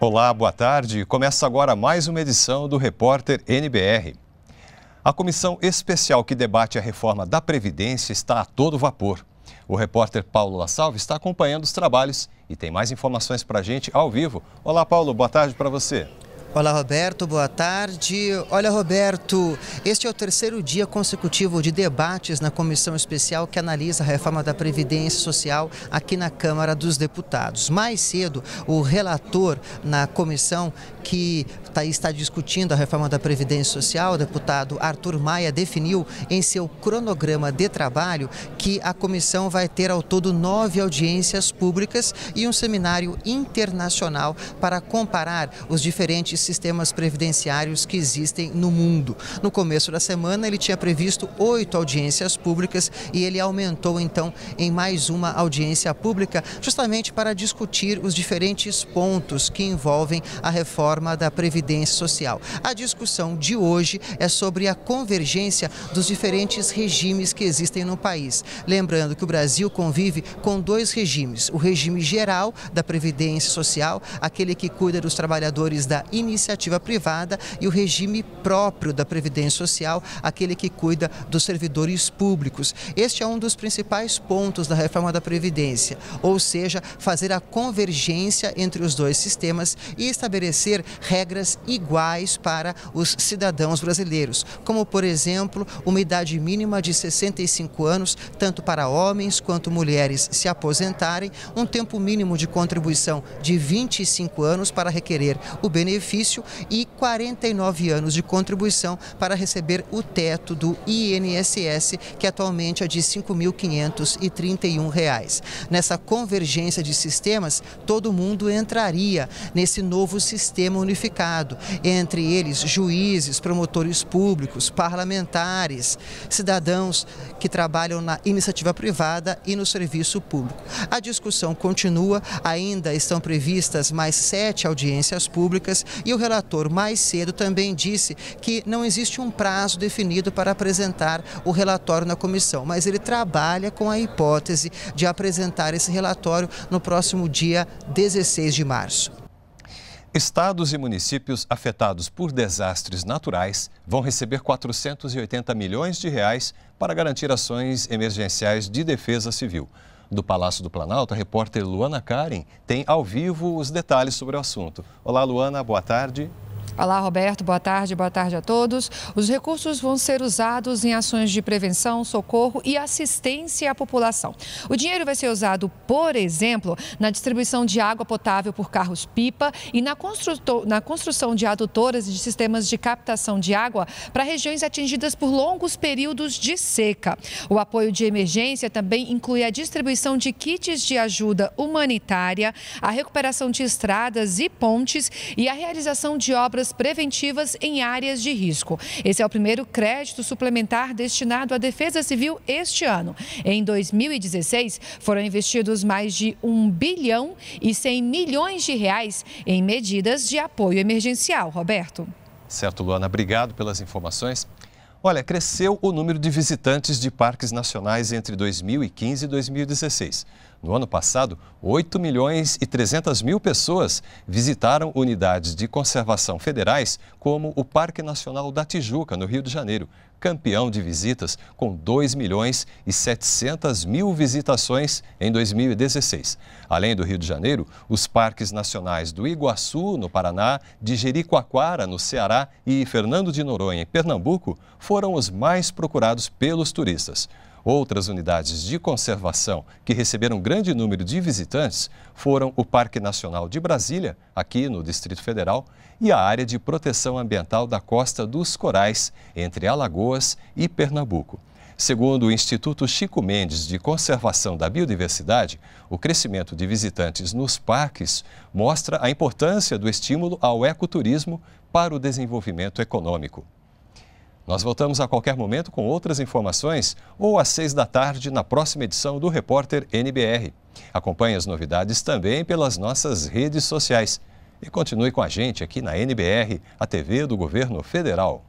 Olá, boa tarde. Começa agora mais uma edição do Repórter NBR. A comissão especial que debate a reforma da Previdência está a todo vapor. O repórter Paulo Lassalve está acompanhando os trabalhos e tem mais informações para a gente ao vivo. Olá, Paulo, boa tarde para você. Olá, Roberto, boa tarde. Olha, Roberto, este é o terceiro dia consecutivo de debates na comissão especial que analisa a reforma da Previdência Social aqui na Câmara dos Deputados. Mais cedo, o relator na comissão que tá, está discutindo a reforma da Previdência Social, o deputado Arthur Maia, definiu em seu cronograma de trabalho que a comissão vai ter ao todo nove audiências públicas e um seminário internacional para comparar os diferentes sistemas previdenciários que existem no mundo. No começo da semana, ele tinha previsto oito audiências públicas e ele aumentou então em mais uma audiência pública, justamente para discutir os diferentes pontos que envolvem a reforma da Previdência Social. A discussão de hoje é sobre a convergência dos diferentes regimes que existem no país. Lembrando que o Brasil convive com dois regimes: o regime geral da Previdência Social, aquele que cuida dos trabalhadores da imigração iniciativa privada e o regime próprio da Previdência Social, aquele que cuida dos servidores públicos. Este é um dos principais pontos da reforma da Previdência, ou seja, fazer a convergência entre os dois sistemas e estabelecer regras iguais para os cidadãos brasileiros, como, por exemplo, uma idade mínima de 65 anos, tanto para homens quanto mulheres se aposentarem, um tempo mínimo de contribuição de 25 anos para requerer o benefício benefício e 49 anos de contribuição para receber o teto do INSS, que atualmente é de R$ 5.531. Nessa convergência de sistemas, todo mundo entraria nesse novo sistema unificado, entre eles juízes, promotores públicos, parlamentares, cidadãos que trabalham na iniciativa privada e no serviço público. A discussão continua, ainda estão previstas mais sete audiências públicas e o relator, mais cedo, também disse que não existe um prazo definido para apresentar o relatório na comissão, mas ele trabalha com a hipótese de apresentar esse relatório no próximo dia 16 de março. Estados e municípios afetados por desastres naturais vão receber 480 milhões de reais para garantir ações emergenciais de defesa civil do Palácio do Planalto, a repórter Luana Karen tem ao vivo os detalhes sobre o assunto. Olá, Luana, boa tarde. Olá, Roberto. Boa tarde, boa tarde a todos. Os recursos vão ser usados em ações de prevenção, socorro e assistência à população. O dinheiro vai ser usado, por exemplo, na distribuição de água potável por carros-pipa e na, na construção de adutoras e de sistemas de captação de água para regiões atingidas por longos períodos de seca. O apoio de emergência também inclui a distribuição de kits de ajuda humanitária, a recuperação de estradas e pontes e a realização de obras medidas preventivas em áreas de risco. Esse é o primeiro crédito suplementar destinado à Defesa Civil este ano. Em 2016, foram investidos mais de 1 bilhão e 100 milhões de reais em medidas de apoio emergencial. Roberto. Certo, Luana. Obrigado pelas informações. Olha, cresceu o número de visitantes de parques nacionais entre 2015 e 2016. No ano passado, 8 milhões e 300 mil pessoas visitaram unidades de conservação federais, como o Parque Nacional da Tijuca, no Rio de Janeiro, campeão de visitas, com 2 milhões e 700 mil visitações em 2016. Além do Rio de Janeiro, os parques nacionais do Iguaçu, no Paraná, de Jericoacoara, no Ceará, e Fernando de Noronha, em Pernambuco, foram os mais procurados pelos turistas. Outras unidades de conservação que receberam grande número de visitantes foram o Parque Nacional de Brasília, aqui no Distrito Federal, e a Área de Proteção Ambiental da Costa dos Corais, entre Alagoas e Pernambuco. Segundo o Instituto Chico Mendes de Conservação da Biodiversidade, o crescimento de visitantes nos parques mostra a importância do estímulo ao ecoturismo para o desenvolvimento econômico. Nós voltamos a qualquer momento com outras informações ou às seis da tarde na próxima edição do Repórter NBR. Acompanhe as novidades também pelas nossas redes sociais. E continue com a gente aqui na NBR, a TV do Governo Federal.